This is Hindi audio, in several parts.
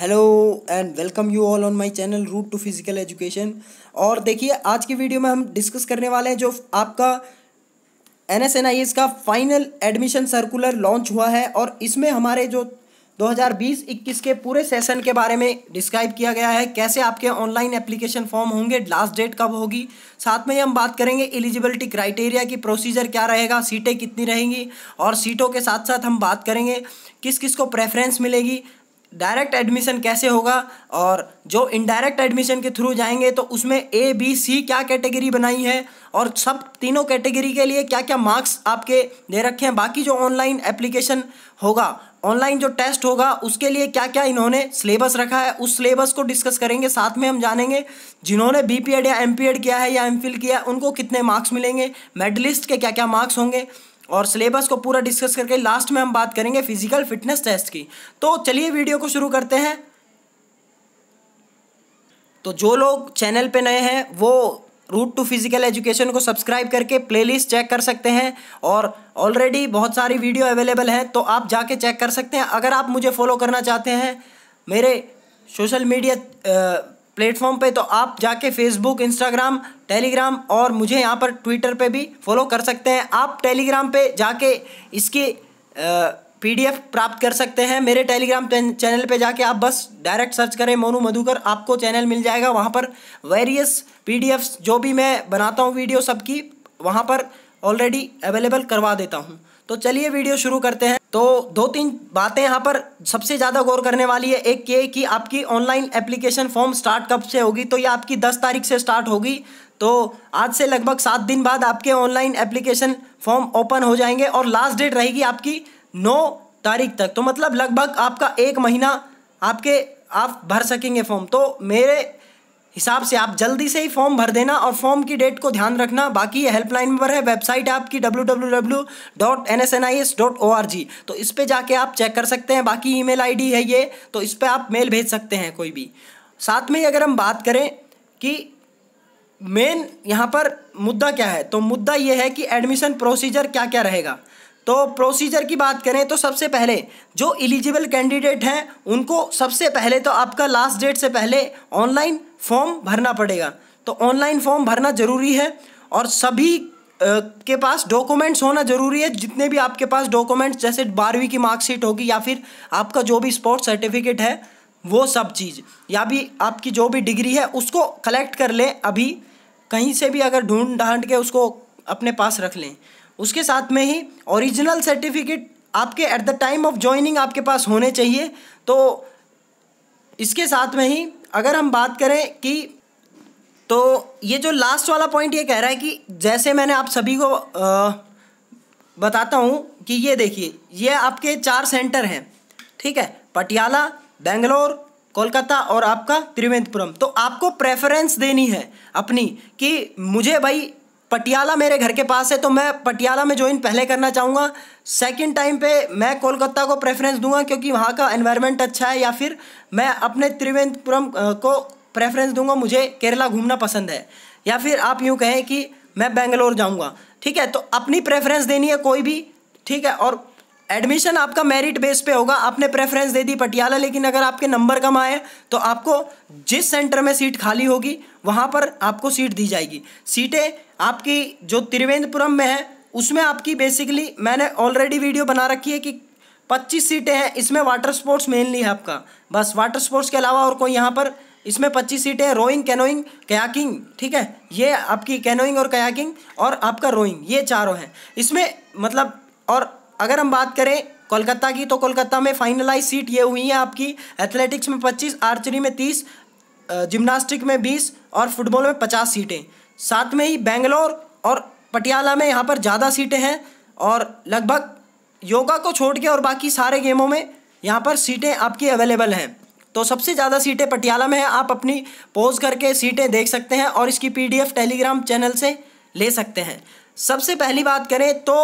hello and welcome you all on my channel root to physical education और देखिए आज की वीडियो में हम डिस्कस करने वाले हैं जो आपका N S N I S का फाइनल एडमिशन सर्कुलर लॉन्च हुआ है और इसमें हमारे जो 2020-21 के पूरे सेशन के बारे में डिस्क्राइब किया गया है कैसे आपके ऑनलाइन एप्लीकेशन फॉर्म होंगे लास्ट डेट कब होगी साथ में ही हम बात करेंगे एलिजिबिलिटी क्राइटेरिया की प्रोसीजर क्या रहेगा सीटें कितनी रहेंगी और सीटों के साथ साथ हम बात करेंगे किस किस को प्रेफरेंस मिलेगी डायरेक्ट एडमिशन कैसे होगा और जो इनडायरेक्ट एडमिशन के थ्रू जाएंगे तो उसमें ए बी सी क्या कैटेगरी बनाई है और सब तीनों कैटेगरी के लिए क्या क्या मार्क्स आपके दे रखे हैं बाकी जो ऑनलाइन एप्लीकेशन होगा ऑनलाइन जो टेस्ट होगा उसके लिए क्या क्या इन्होंने सिलेबस रखा है उस सिलेबस को डिस्कस करेंगे साथ में हम जानेंगे जिन्होंने बी या एम किया है या एम किया है उनको कितने मार्क्स मिलेंगे मेडलिस्ट के क्या क्या मार्क्स होंगे और सिलेबस को पूरा डिस्कस करके लास्ट में हम बात करेंगे फिजिकल फिटनेस टेस्ट की तो चलिए वीडियो को शुरू करते हैं तो जो लोग चैनल पे नए हैं वो रूट टू फिजिकल एजुकेशन को सब्सक्राइब करके प्लेलिस्ट चेक कर सकते हैं और ऑलरेडी बहुत सारी वीडियो अवेलेबल हैं तो आप जाके चेक कर सकते हैं अगर आप मुझे फॉलो करना चाहते हैं मेरे सोशल मीडिया प्लेटफॉर्म पे तो आप जाके फेसबुक इंस्टाग्राम टेलीग्राम और मुझे यहाँ पर ट्विटर पे भी फॉलो कर सकते हैं आप टेलीग्राम पे जाके इसकी पीडीएफ प्राप्त कर सकते हैं मेरे टेलीग्राम चैनल पे जाके आप बस डायरेक्ट सर्च करें मोनू मधुकर आपको चैनल मिल जाएगा वहाँ पर वेरियस पी जो भी मैं बनाता हूँ वीडियो सबकी वहाँ पर ऑलरेडी अवेलेबल करवा देता हूँ तो चलिए वीडियो शुरू करते हैं तो दो तीन बातें यहाँ पर सबसे ज़्यादा गौर करने वाली है एक ये कि आपकी ऑनलाइन एप्लीकेशन फॉर्म स्टार्ट कब से होगी तो ये आपकी दस तारीख से स्टार्ट होगी तो आज से लगभग सात दिन बाद आपके ऑनलाइन एप्लीकेशन फॉर्म ओपन हो जाएंगे और लास्ट डेट रहेगी आपकी नौ तारीख तक तो मतलब लगभग आपका एक महीना आपके आप भर सकेंगे फॉर्म तो मेरे हिसाब से आप जल्दी से ही फॉर्म भर देना और फॉर्म की डेट को ध्यान रखना बाकी ये हेल्पलाइन नंबर है वेबसाइट आपकी www.nsnis.org तो इस पर जाके आप चेक कर सकते हैं बाकी ईमेल आईडी है ये तो इस पर आप मेल भेज सकते हैं कोई भी साथ में अगर हम बात करें कि मेन यहाँ पर मुद्दा क्या है तो मुद्दा ये है कि एडमिशन प्रोसीजर क्या क्या रहेगा तो प्रोसीजर की बात करें तो सबसे पहले जो एलिजिबल कैंडिडेट हैं उनको सबसे पहले तो आपका लास्ट डेट से पहले ऑनलाइन फॉर्म भरना पड़ेगा तो ऑनलाइन फॉर्म भरना ज़रूरी है और सभी के पास डॉक्यूमेंट्स होना ज़रूरी है जितने भी आपके पास डॉक्यूमेंट्स जैसे बारहवीं की मार्कशीट होगी या फिर आपका जो भी स्पोर्ट्स सर्टिफिकेट है वो सब चीज़ या भी आपकी जो भी डिग्री है उसको कलेक्ट कर लें अभी कहीं से भी अगर ढूंढ ढांड के उसको अपने पास रख लें उसके साथ में ही ओरिजिनल सर्टिफिकेट आपके at the time of joining आपके पास होने चाहिए तो इसके साथ में ही अगर हम बात करें कि तो ये जो लास्ट वाला पॉइंट ये कह रहा है कि जैसे मैंने आप सभी को आ, बताता हूँ कि ये देखिए ये आपके चार सेंटर हैं ठीक है पटियाला बेंगलोर कोलकाता और आपका त्रिवेंद्रपुरम तो आपको प्रेफरेंस देनी है अपनी कि मुझे भाई पटियाला मेरे घर के पास है तो मैं पटियाला में ज्वाइन पहले करना चाहूँगा सेकंड टाइम पे मैं कोलकाता को प्रेफरेंस दूंगा क्योंकि वहाँ का एनवायरनमेंट अच्छा है या फिर मैं अपने त्रिवेंद्रपुरम को प्रेफरेंस दूंगा मुझे केरला घूमना पसंद है या फिर आप यूँ कहें कि मैं बेंगलोर जाऊँगा ठीक है तो अपनी प्रेफरेंस देनी है कोई भी ठीक है और एडमिशन आपका मेरिट बेस पे होगा आपने प्रेफरेंस दे दी पटियाला लेकिन अगर आपके नंबर कम आए तो आपको जिस सेंटर में सीट खाली होगी वहाँ पर आपको सीट दी जाएगी सीटें आपकी जो त्रिवेंद्रपुरम में है उसमें आपकी बेसिकली मैंने ऑलरेडी वीडियो बना रखी है कि पच्चीस सीटें हैं इसमें वाटर स्पोर्ट्स मेनली है आपका बस वाटर स्पोर्ट्स के अलावा और कोई यहाँ पर इसमें पच्चीस सीटें रोइंग कैनोइंग कयाकिंग ठीक है ये आपकी कैनोइंग और कयाकिंग और आपका रोइंग ये चारों हैं इसमें मतलब और अगर हम बात करें कोलकाता की तो कोलकाता में फाइनलाइज सीट ये हुई है आपकी एथलेटिक्स में पच्चीस आर्चरी में तीस जिमनास्टिक में बीस और फुटबॉल में पचास सीटें साथ में ही बेंगलोर और पटियाला में यहाँ पर ज़्यादा सीटें हैं और लगभग योगा को छोड़ के और बाकी सारे गेमों में यहाँ पर सीटें आपकी अवेलेबल हैं तो सबसे ज़्यादा सीटें पटियाला में हैं आप अपनी पोज करके सीटें देख सकते हैं और इसकी पीडीएफ टेलीग्राम चैनल से ले सकते हैं सबसे पहली बात करें तो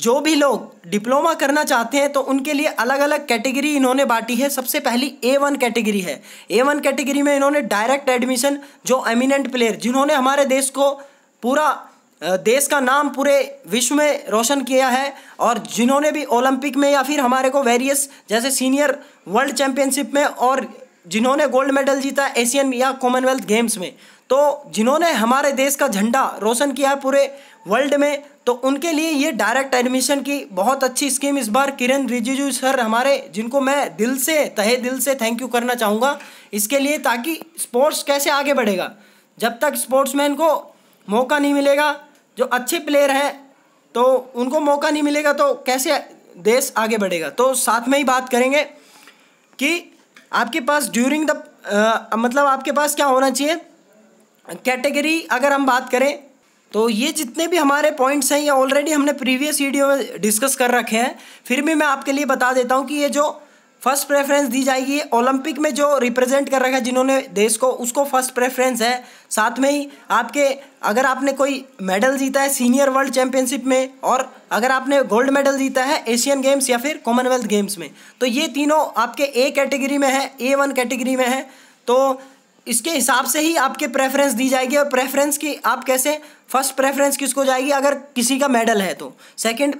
जो भी लोग डिप्लोमा करना चाहते हैं तो उनके लिए अलग अलग कैटेगरी इन्होंने बांटी है सबसे पहली ए वन कैटेगरी है ए वन कैटेगरी में इन्होंने डायरेक्ट एडमिशन जो एमिनेंट प्लेयर जिन्होंने हमारे देश को पूरा देश का नाम पूरे विश्व में रोशन किया है और जिन्होंने भी ओलंपिक में या फिर हमारे को वेरियस जैसे सीनियर वर्ल्ड चैम्पियनशिप में और जिन्होंने गोल्ड मेडल जीता एशियन या कॉमनवेल्थ गेम्स में तो जिन्होंने हमारे देश का झंडा रोशन किया है पूरे वर्ल्ड में तो उनके लिए ये डायरेक्ट एडमिशन की बहुत अच्छी स्कीम इस बार किरण रिजिजू सर हमारे जिनको मैं दिल से तहे दिल से थैंक यू करना चाहूँगा इसके लिए ताकि स्पोर्ट्स कैसे आगे बढ़ेगा जब तक स्पोर्ट्समैन को मौका नहीं मिलेगा जो अच्छे प्लेयर हैं तो उनको मौका नहीं मिलेगा तो कैसे देश आगे बढ़ेगा तो साथ में ही बात करेंगे कि आपके पास ड्यूरिंग द मतलब आपके पास क्या होना चाहिए कैटेगरी अगर हम बात करें तो ये जितने भी हमारे पॉइंट्स हैं ये ऑलरेडी हमने प्रीवियस वीडियो में डिस्कस कर रखे हैं फिर भी मैं आपके लिए बता देता हूँ कि ये जो फर्स्ट प्रेफरेंस दी जाएगी ओलंपिक में जो रिप्रेजेंट कर रखा है जिन्होंने देश को उसको फर्स्ट प्रेफरेंस है साथ में ही आपके अगर आपने कोई मेडल जीता है सीनियर वर्ल्ड चैंपियनशिप में और अगर आपने गोल्ड मेडल जीता है एशियन गेम्स या फिर कॉमनवेल्थ गेम्स में तो ये तीनों आपके ए कैटेगरी में है ए वन कैटेगरी में है तो इसके हिसाब से ही आपके प्रेफरेंस दी जाएगी और प्रेफरेंस की आप कैसे फर्स्ट प्रेफरेंस किसको जाएगी अगर किसी का मेडल है तो सेकंड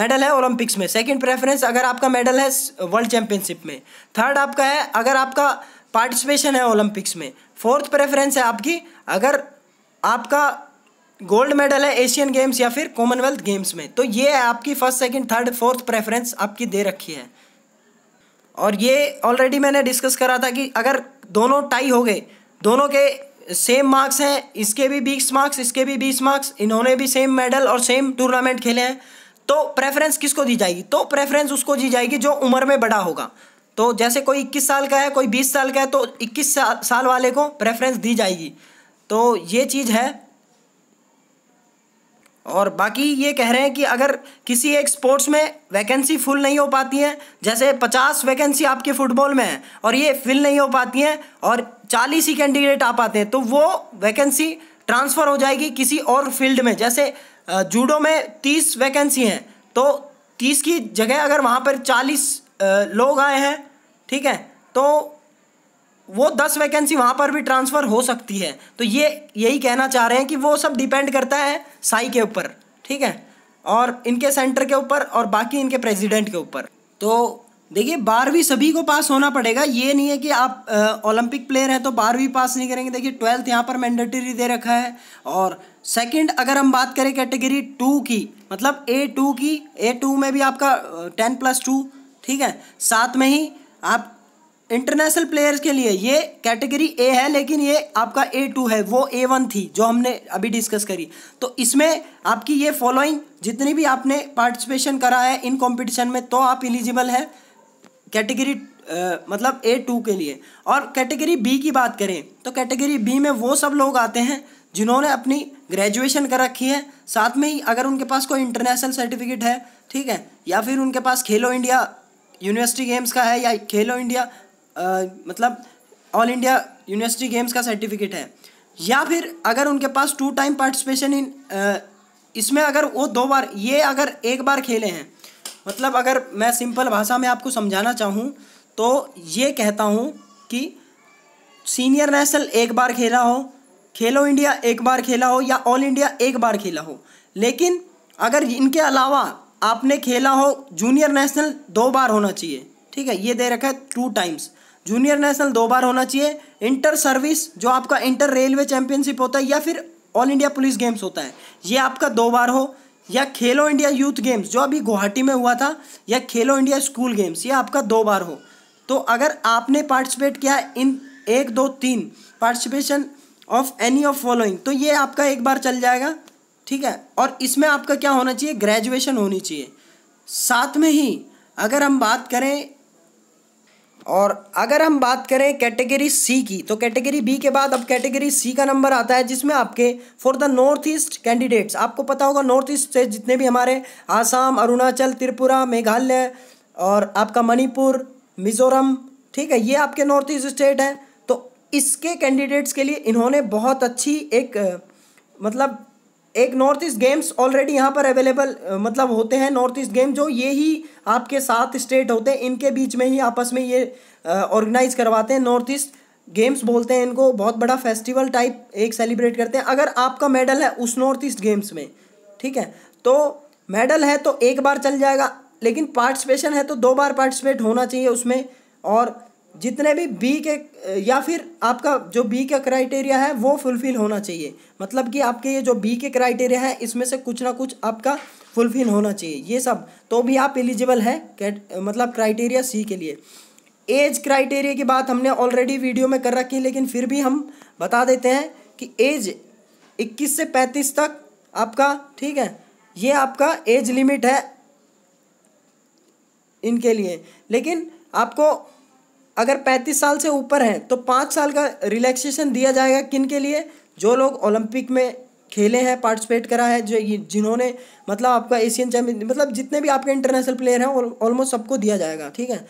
मेडल है ओलंपिक्स में सेकंड प्रेफरेंस अगर आपका मेडल है वर्ल्ड चैंपियनशिप में थर्ड आपका है अगर आपका पार्टिसिपेशन है ओलंपिक्स में फोर्थ प्रेफरेंस है आपकी अगर आपका गोल्ड मेडल है एशियन गेम्स या फिर कॉमनवेल्थ गेम्स में तो ये है आपकी first second third fourth preference आपकी दे रखी है और ये ऑलरेडी मैंने डिस्कस करा था कि अगर दोनों टाई हो गए दोनों के सेम मार्क्स हैं इसके भी बीस मार्क्स इसके भी बीस मार्क्स इन्होंने भी सेम मेडल और सेम टूर्नामेंट खेले हैं तो प्रेफरेंस किसको दी जाएगी तो प्रेफरेंस उसको दी जाएगी जो उम्र में बड़ा होगा तो जैसे कोई इक्कीस साल का है कोई बीस साल का है तो इक्कीस साल वाले को प्रेफरेंस दी जाएगी तो ये चीज़ है और बाकी ये कह रहे हैं कि अगर किसी एक स्पोर्ट्स में वैकेंसी फुल नहीं हो पाती हैं जैसे पचास वैकेंसी आपके फुटबॉल में है और ये फिल नहीं हो पाती हैं और चालीस ही कैंडिडेट आ पाते हैं तो वो वैकेंसी ट्रांसफ़र हो जाएगी किसी और फील्ड में जैसे जूडो में तीस वैकेंसी हैं तो तीस की जगह अगर वहाँ पर चालीस लोग आए हैं ठीक है तो वो दस वैकेंसी वहाँ पर भी ट्रांसफ़र हो सकती है तो ये यही कहना चाह रहे हैं कि वो सब डिपेंड करता है साई के ऊपर ठीक है और इनके सेंटर के ऊपर और बाकी इनके प्रेसिडेंट के ऊपर तो देखिए बारहवीं सभी को पास होना पड़ेगा ये नहीं है कि आप ओलंपिक प्लेयर हैं तो बारहवीं पास नहीं करेंगे देखिए ट्वेल्थ यहाँ पर मैंडेटरी दे रखा है और सेकंड अगर हम बात करें कैटेगरी टू की मतलब ए टू की ए टू में भी आपका टेन प्लस टू ठीक है साथ में ही आप इंटरनेशनल प्लेयर्स के लिए ये कैटेगरी ए है लेकिन ये आपका ए टू है वो ए वन थी जो हमने अभी डिस्कस करी तो इसमें आपकी ये फॉलोइंग जितनी भी आपने पार्टिसिपेशन करा है इन कंपटीशन में तो आप एलिजिबल है कैटेगरी मतलब ए टू के लिए और कैटेगरी बी की बात करें तो कैटेगरी बी में वो सब लोग आते हैं जिन्होंने अपनी ग्रेजुएशन कर रखी है साथ में ही अगर उनके पास कोई इंटरनेशनल सर्टिफिकेट है ठीक है या फिर उनके पास खेलो इंडिया यूनिवर्सिटी गेम्स का है या खेलो इंडिया आ, मतलब ऑल इंडिया यूनिवर्सिटी गेम्स का सर्टिफिकेट है या फिर अगर उनके पास टू टाइम पार्टिसिपेशन इन इसमें अगर वो दो बार ये अगर एक बार खेले हैं मतलब अगर मैं सिंपल भाषा में आपको समझाना चाहूँ तो ये कहता हूँ कि सीनियर नेशनल एक बार खेला हो खेलो इंडिया एक बार खेला हो या ऑल इंडिया एक बार खेला हो लेकिन अगर इनके अलावा आपने खेला हो जूनियर नेशनल दो बार होना चाहिए ठीक है ये दे रखा है टू टाइम्स जूनियर नेशनल दो बार होना चाहिए इंटर सर्विस जो आपका इंटर रेलवे चैंपियनशिप होता है या फिर ऑल इंडिया पुलिस गेम्स होता है ये आपका दो बार हो या खेलो इंडिया यूथ गेम्स जो अभी गुवाहाटी में हुआ था या खेलो इंडिया स्कूल गेम्स ये आपका दो बार हो तो अगर आपने पार्टिसिपेट किया इन एक दो तीन participation of any of following तो ये आपका एक बार चल जाएगा ठीक है और इसमें आपका क्या होना चाहिए ग्रेजुएशन होनी चाहिए साथ में ही अगर हम बात करें और अगर हम बात करें कैटेगरी सी की तो कैटेगरी बी के बाद अब कैटेगरी सी का नंबर आता है जिसमें आपके for the north east candidates आपको पता होगा नॉर्थ ईस्ट से जितने भी हमारे आसाम अरुणाचल त्रिपुरा मेघालय और आपका मणिपुर मिजोरम ठीक है ये आपके नॉर्थ ईस्ट स्टेट हैं तो इसके कैंडिडेट्स के लिए इन्होंने बहुत अच्छी एक मतलब एक नॉर्थ ईस्ट गेम्स ऑलरेडी यहाँ पर अवेलेबल मतलब होते हैं नॉर्थ ईस्ट गेम जो ये ही आपके सात स्टेट होते हैं इनके बीच में ही आपस में ये ऑर्गेनाइज करवाते हैं नॉर्थ ईस्ट गेम्स बोलते हैं इनको बहुत बड़ा फेस्टिवल टाइप एक सेलिब्रेट करते हैं अगर आपका मेडल है उस नॉर्थ ईस्ट गेम्स में ठीक है तो मेडल है तो एक बार चल जाएगा लेकिन पार्टिसिपेशन है तो दो बार पार्टिसिपेट होना चाहिए उसमें और जितने भी बी के या फिर आपका जो बी का क्राइटेरिया है वो फुलफिल होना चाहिए मतलब कि आपके ये जो बी के क्राइटेरिया है इसमें से कुछ ना कुछ आपका फुलफिल होना चाहिए ये सब तो भी आप एलिजिबल है मतलब क्राइटेरिया सी के लिए एज क्राइटेरिया की बात हमने ऑलरेडी वीडियो में कर रखी है लेकिन फिर भी हम बता देते हैं कि एज इक्कीस से पैंतीस तक आपका ठीक है ये आपका एज लिमिट है इनके लिए लेकिन आपको अगर पैंतीस साल से ऊपर हैं तो पाँच साल का रिलैक्सेशन दिया जाएगा किन के लिए जो लोग ओलंपिक में खेले हैं पार्टिसिपेट करा है जो जिन्होंने मतलब आपका एशियन चैम्पियन मतलब जितने भी आपके इंटरनेशनल प्लेयर हैं ऑलमोस्ट सबको दिया जाएगा ठीक है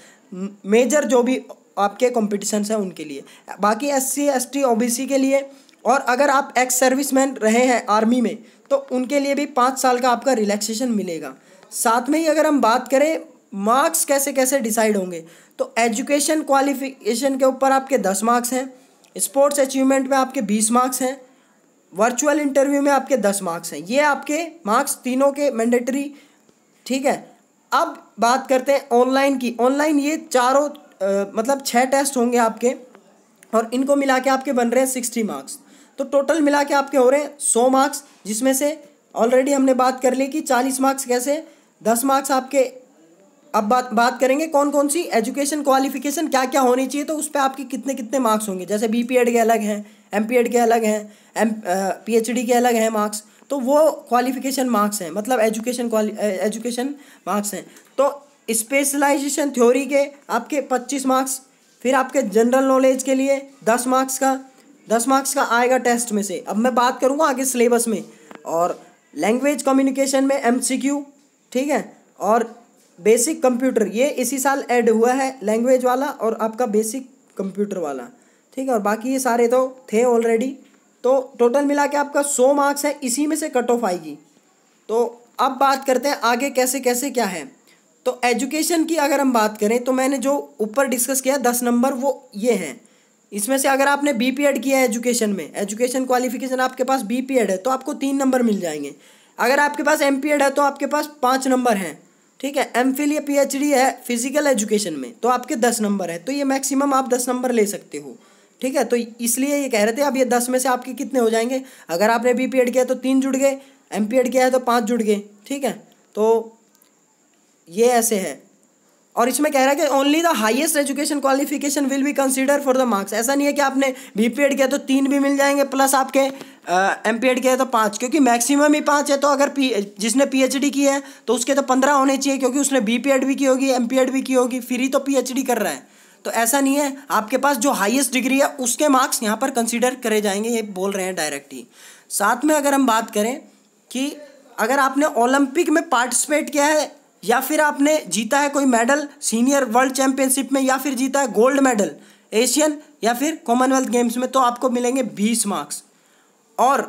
मेजर जो भी आपके कॉम्पिटिशन हैं उनके लिए बाकी S C S T O B C के लिए और अगर आप एक्स सर्विस मैन रहे हैं आर्मी में तो उनके लिए भी पाँच साल का आपका रिलैक्सेशन मिलेगा साथ में ही अगर हम बात करें मार्क्स कैसे कैसे डिसाइड होंगे तो एजुकेशन क्वालिफिकेशन के ऊपर आपके दस मार्क्स हैं स्पोर्ट्स अचीवमेंट में आपके बीस मार्क्स हैं वर्चुअल इंटरव्यू में आपके दस मार्क्स हैं ये आपके मार्क्स तीनों के मैंडेटरी ठीक है अब बात करते हैं ऑनलाइन की ऑनलाइन ये चारों मतलब छः टेस्ट होंगे आपके और इनको मिला के आपके बन रहे हैं सिक्सटी मार्क्स तो टोटल मिला के आपके हो रहे हैं सौ मार्क्स जिसमें से ऑलरेडी हमने बात कर ली कि चालीस मार्क्स कैसे दस मार्क्स आपके अब बात बात करेंगे कौन कौन सी एजुकेशन क्वालिफिकेशन क्या क्या होनी चाहिए तो उस पर आपके कितने कितने मार्क्स होंगे जैसे बी पी एड के अलग हैं एम पी एड के अलग हैं एम पी एच डी के अलग हैं मार्क्स तो वो क्वालिफिकेशन मार्क्स हैं मतलब एजुकेशन एजुकेशन मार्क्स हैं तो स्पेशलाइजेशन थ्योरी के आपके पच्चीस मार्क्स फिर आपके जनरल नॉलेज के लिए दस मार्क्स का दस मार्क्स का आएगा टेस्ट में से अब मैं बात करूँगा आगे सिलेबस में और लैंग्वेज कम्युनिकेशन में एम ठीक है और बेसिक कंप्यूटर ये इसी साल ऐड हुआ है लैंग्वेज वाला और आपका बेसिक कंप्यूटर वाला ठीक है और बाकी ये सारे तो थे ऑलरेडी तो टोटल मिला के आपका सौ मार्क्स है इसी में से कट ऑफ आएगी तो अब बात करते हैं आगे कैसे कैसे क्या है तो एजुकेशन की अगर हम बात करें तो मैंने जो ऊपर डिस्कस किया दस नंबर वो ये हैं इसमें से अगर आपने बी पी एड किया है एजुकेशन में एजुकेशन क्वालिफिकेशन आपके पास बी पी एड है तो आपको तीन नंबर मिल जाएंगे अगर आपके पास एम पी एड है तो आपके पास पाँच नंबर हैं ठीक है एम फिल या पी है फिजिकल एजुकेशन में तो आपके दस नंबर है तो ये मैक्सिमम आप दस नंबर ले सकते हो ठीक है तो इसलिए ये कह रहे थे अब ये दस में से आपके कितने हो जाएंगे अगर आपने बी पी एड किया तो तीन जुड़ गए एम पी एड किया है तो पाँच जुड़ गए ठीक है तो ये ऐसे है और इसमें कह रहा है कि only the highest education qualification will be consider for the marks ऐसा नहीं है कि आपने बी पी एड किया तो तीन भी मिल जाएंगे प्लस आपके एम पी एड किया तो पाँच क्योंकि मैक्सिमम ही पाँच है तो अगर पी जिसने पी एच डी की है तो उसके तो पंद्रह होने चाहिए क्योंकि उसने बी पी एड भी की होगी एम पी एड भी की होगी फिर ही तो पी एच डी कर रहा है तो ऐसा नहीं है आपके पास जो हाइएस्ट डिग्री है उसके मार्क्स यहाँ पर कंसिडर करे जाएंगे ये बोल रहे हैं डायरेक्ट ही साथ में अगर हम बात करें कि अगर आपने ओलंपिक में पार्टिसिपेट किया है या फिर आपने जीता है कोई मेडल सीनियर वर्ल्ड चैंपियनशिप में या फिर जीता है गोल्ड मेडल एशियन या फिर कॉमनवेल्थ गेम्स में तो आपको मिलेंगे बीस मार्क्स और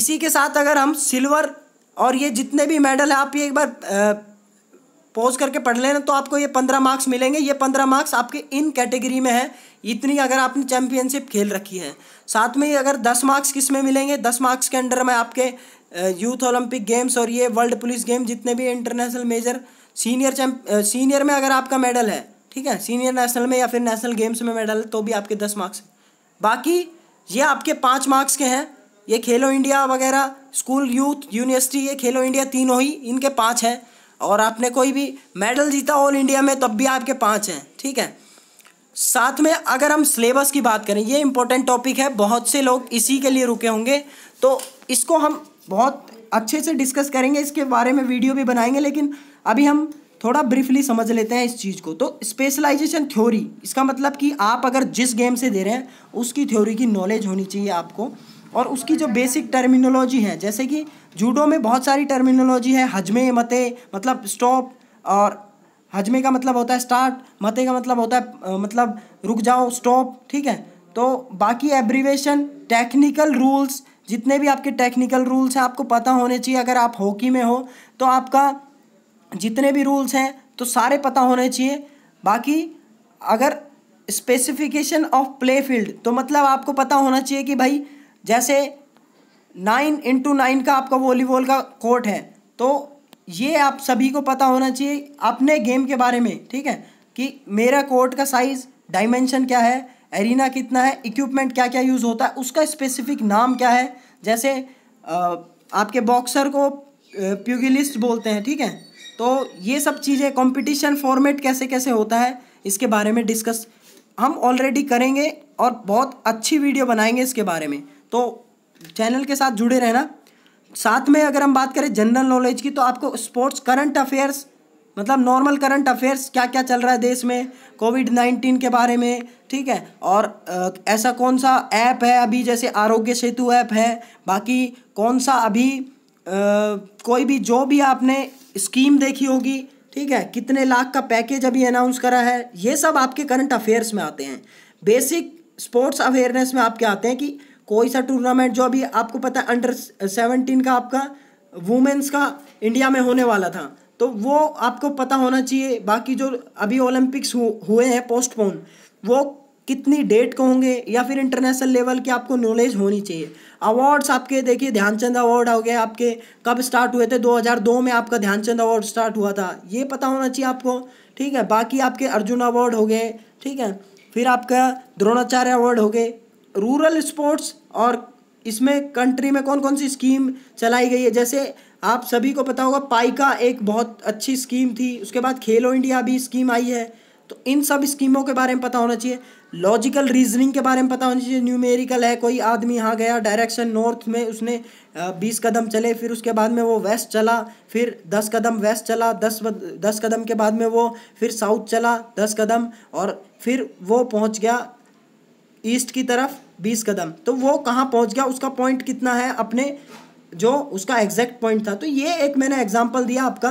इसी के साथ अगर हम सिल्वर और ये जितने भी मेडल हैं आप ये एक बार पॉज करके पढ़ लेना तो आपको ये पंद्रह मार्क्स मिलेंगे ये पंद्रह मार्क्स आपके इन कैटेगरी में है इतनी अगर आपने चैंपियनशिप खेल रखी है साथ में ही अगर दस मार्क्स किस में मिलेंगे दस मार्क्स के अंडर में आपके यूथ ओलंपिक गेम्स और ये वर्ल्ड पुलिस गेम जितने भी international major senior champ senior में अगर आपका मेडल है ठीक है सीनियर नेशनल में या फिर नेशनल गेम्स में मेडल तो भी आपके दस मार्क्स बाकी ये आपके पाँच मार्क्स के हैं ये खेलो इंडिया वगैरह स्कूल यूथ यूनिवर्सिटी ये खेलो इंडिया तीनों ही इनके पाँच हैं और आपने कोई भी मेडल जीता ऑल इंडिया में तब भी आपके पाँच हैं ठीक है साथ में अगर हम सिलेबस की बात करें ये इम्पोर्टेंट टॉपिक है बहुत से लोग इसी के लिए रुके होंगे तो इसको हम बहुत अच्छे से डिस्कस करेंगे इसके बारे में वीडियो भी बनाएंगे लेकिन अभी हम थोड़ा ब्रीफली समझ लेते हैं इस चीज़ को तो स्पेशलाइजेशन थ्योरी इसका मतलब कि आप अगर जिस गेम से दे रहे हैं उसकी थ्योरी की नॉलेज होनी चाहिए आपको और उसकी जो बेसिक टर्मिनोलॉजी है जैसे कि जूडो में बहुत सारी टर्मिनोलॉजी है हजमे मते मतलब स्टॉप और हजमे का मतलब होता है स्टार्ट मते का मतलब होता है मतलब रुक जाओ स्टॉप ठीक है तो बाकी एब्रीवेशन टेक्निकल रूल्स जितने भी आपके टेक्निकल रूल्स हैं आपको पता होने चाहिए अगर आप हॉकी में हो तो आपका जितने भी रूल्स हैं तो सारे पता होने चाहिए बाकी अगर स्पेसिफिकेशन ऑफ प्ले फील्ड तो मतलब आपको पता होना चाहिए कि भाई जैसे नाइन इंटू नाइन का आपका वॉलीबॉल का कोर्ट है तो ये आप सभी को पता होना चाहिए अपने गेम के बारे में ठीक है कि मेरा कोर्ट का साइज़ डायमेंशन क्या है एरिना कितना है इक्विपमेंट क्या क्या यूज़ होता है उसका स्पेसिफिक नाम क्या है जैसे आपके बॉक्सर को प्यूगिलिस्ट बोलते हैं ठीक है तो ये सब चीज़ें कंपटीशन फॉर्मेट कैसे कैसे होता है इसके बारे में डिस्कस हम ऑलरेडी करेंगे और बहुत अच्छी वीडियो बनाएंगे इसके बारे में तो चैनल के साथ जुड़े रहना साथ में अगर हम बात करें जनरल नॉलेज की तो आपको स्पोर्ट्स करंट अफेयर्स मतलब नॉर्मल करंट अफेयर्स क्या क्या चल रहा है देश में कोविड नाइन्टीन के बारे में ठीक है और ऐसा कौन सा ऐप है अभी जैसे आरोग्य सेतु ऐप है बाकी कौन सा अभी आ, कोई भी जो भी आपने स्कीम देखी होगी ठीक है कितने लाख का पैकेज अभी अनाउंस करा है ये सब आपके करंट अफेयर्स में आते हैं बेसिक स्पोर्ट्स अवेयरनेस में आपके आते हैं कि कोई सा टूर्नामेंट जो अभी आपको पता है अंडर सेवनटीन का आपका वुमेंस का इंडिया में होने वाला था तो वो आपको पता होना चाहिए बाकी जो अभी ओलंपिक्स हुए हैं पोस्टपोन वो कितनी डेट को होंगे या फिर इंटरनेशनल लेवल की आपको नॉलेज होनी चाहिए अवार्ड्स आपके देखिए ध्यानचंद अवार्ड हो गए आपके कब स्टार्ट हुए थे 2002 में आपका ध्यानचंद अवार्ड स्टार्ट हुआ था ये पता होना चाहिए आपको ठीक है बाकी आपके अर्जुन अवार्ड हो गए ठीक है फिर आपका द्रोणाचार्य अवार्ड हो गए रूरल स्पोर्ट्स और इसमें कंट्री में कौन कौन सी स्कीम चलाई गई है जैसे आप सभी को पता होगा पाइका एक बहुत अच्छी स्कीम थी उसके बाद खेलो इंडिया भी स्कीम आई है तो इन सब स्कीमों के बारे में पता होना चाहिए लॉजिकल रीजनिंग के बारे में पता होना चाहिए न्यूमेरिकल है कोई आदमी यहाँ गया डायरेक्शन नॉर्थ में उसने बीस कदम चले फिर उसके बाद में वो वेस्ट चला फिर दस कदम वेस्ट चला दस दस कदम के बाद में वो फिर साउथ चला दस कदम और फिर वो पहुँच गया ईस्ट की तरफ बीस कदम तो वो कहाँ पहुँच गया उसका पॉइंट कितना है अपने जो उसका एग्जैक्ट पॉइंट था तो ये एक मैंने एग्जाम्पल दिया आपका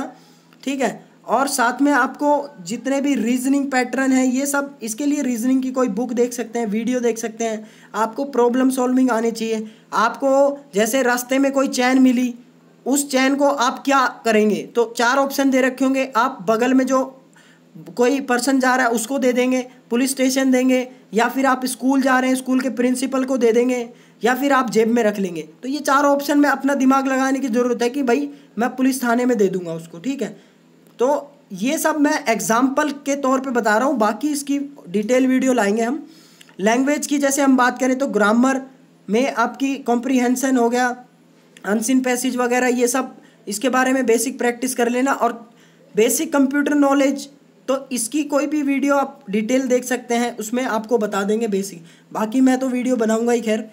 ठीक है और साथ में आपको जितने भी रीजनिंग पैटर्न है ये सब इसके लिए रीजनिंग की कोई बुक देख सकते हैं वीडियो देख सकते हैं आपको प्रॉब्लम सॉल्विंग आनी चाहिए आपको जैसे रास्ते में कोई चैन मिली उस चैन को आप क्या करेंगे तो चार ऑप्शन दे रखे होंगे आप बगल में जो कोई पर्सन जा रहा है उसको दे देंगे पुलिस स्टेशन देंगे या फिर आप स्कूल जा रहे हैं स्कूल के प्रिंसिपल को दे देंगे या फिर आप जेब में रख लेंगे तो ये चार ऑप्शन में अपना दिमाग लगाने की ज़रूरत है कि भाई मैं पुलिस थाने में दे दूंगा उसको ठीक है तो ये सब मैं एग्जाम्पल के तौर पर बता रहा हूँ बाकी इसकी डिटेल वीडियो लाएंगे हम लैंग्वेज की जैसे हम बात करें तो ग्रामर में आपकी कॉम्प्रीहेंसन हो गया अनसिन पैसेज वगैरह ये सब इसके बारे में बेसिक प्रैक्टिस कर लेना और बेसिक कंप्यूटर नॉलेज तो इसकी कोई भी वीडियो आप डिटेल देख सकते हैं उसमें आपको बता देंगे बेसिक बाकी मैं तो वीडियो बनाऊंगा ही खैर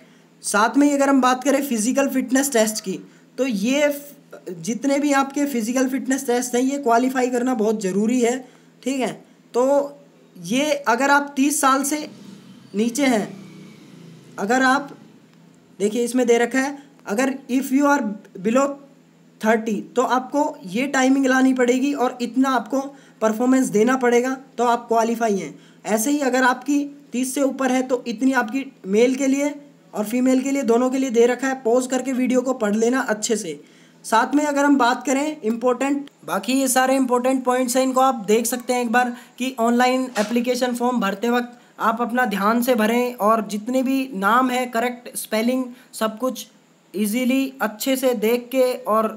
साथ में ही अगर हम बात करें फिजिकल फिटनेस टेस्ट की तो ये जितने भी आपके फिजिकल फिटनेस टेस्ट हैं ये क्वालिफाई करना बहुत ज़रूरी है ठीक है तो ये अगर आप तीस साल से नीचे हैं अगर आप देखिए इसमें दे रखा है अगर if you are below thirty तो आपको ये टाइमिंग लानी पड़ेगी और इतना आपको परफॉर्मेंस देना पड़ेगा तो आप क्वालिफाई हैं ऐसे ही अगर आपकी तीस से ऊपर है तो इतनी आपकी मेल के लिए और फीमेल के लिए दोनों के लिए दे रखा है पॉज करके वीडियो को पढ़ लेना अच्छे से साथ में अगर हम बात करें इम्पोर्टेंट बाकी ये सारे इम्पोर्टेंट पॉइंट्स हैं इनको आप देख सकते हैं एक बार कि ऑनलाइन एप्लीकेशन फॉर्म भरते वक्त आप अपना ध्यान से भरें और जितने भी नाम है करेक्ट स्पेलिंग सब कुछ इजीली अच्छे से देख के और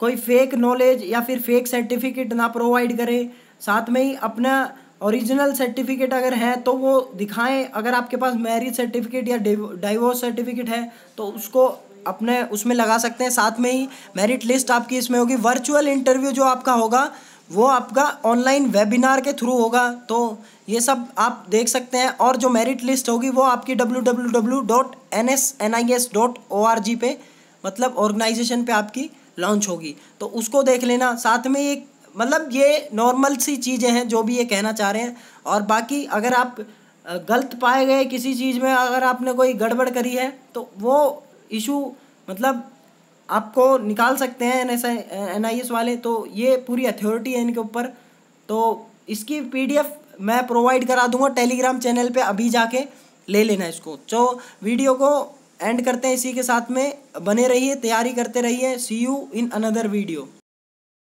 कोई फेक नॉलेज या फिर फेक सर्टिफिकेट ना प्रोवाइड करें साथ में ही अपना ओरिजिनल सर्टिफिकेट अगर है तो वो दिखाएं अगर आपके पास मैरिज सर्टिफिकेट या डाइवोर्स सर्टिफिकेट है तो उसको अपने उसमें लगा सकते हैं साथ में ही मेरिट लिस्ट आपकी इसमें होगी वर्चुअल इंटरव्यू जो आपका होगा वो आपका ऑनलाइन वेबिनार के थ्रू होगा तो ये सब आप देख सकते हैं और जो मेरिट लिस्ट होगी वो आपकी W W W dot N S N I S dot O R G पे मतलब ऑर्गेनाइजेशन पे आपकी लॉन्च होगी तो उसको देख लेना साथ में एक मतलब ये नॉर्मल सी चीज़ें हैं जो भी ये कहना चाह रहे हैं और बाकी अगर आप गलत पाए गए किसी चीज़ में अगर आपने कोई गड़बड़ करी है तो वो इशू मतलब आपको निकाल सकते हैं N S N I S वाले तो ये पूरी अथॉरिटी है इनके ऊपर तो इसकी पी डी एफ मैं प्रोवाइड करा दूंगा टेलीग्राम चैनल पे अभी जाके ले लेना इसको तो वीडियो को एंड करते हैं इसी के साथ में बने रहिए तैयारी करते रहिए see you in another video